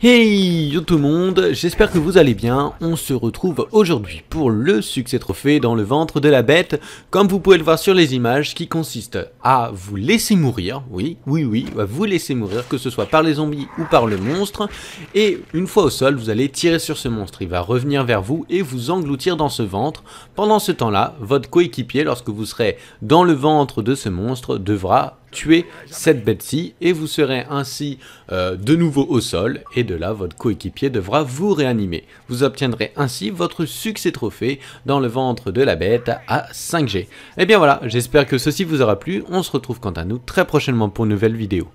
Hey yo tout le monde, j'espère que vous allez bien, on se retrouve aujourd'hui pour le succès trophée dans le ventre de la bête, comme vous pouvez le voir sur les images, qui consiste à vous laisser mourir, oui, oui, oui, vous laisser mourir, que ce soit par les zombies ou par le monstre, et une fois au sol, vous allez tirer sur ce monstre, il va revenir vers vous et vous engloutir dans ce ventre, pendant ce temps-là, votre coéquipier, lorsque vous serez dans le ventre de ce monstre, devra tuer cette bête-ci et vous serez ainsi euh, de nouveau au sol et de là votre coéquipier devra vous réanimer. Vous obtiendrez ainsi votre succès trophée dans le ventre de la bête à 5G. Et eh bien voilà, j'espère que ceci vous aura plu, on se retrouve quant à nous très prochainement pour une nouvelle vidéo.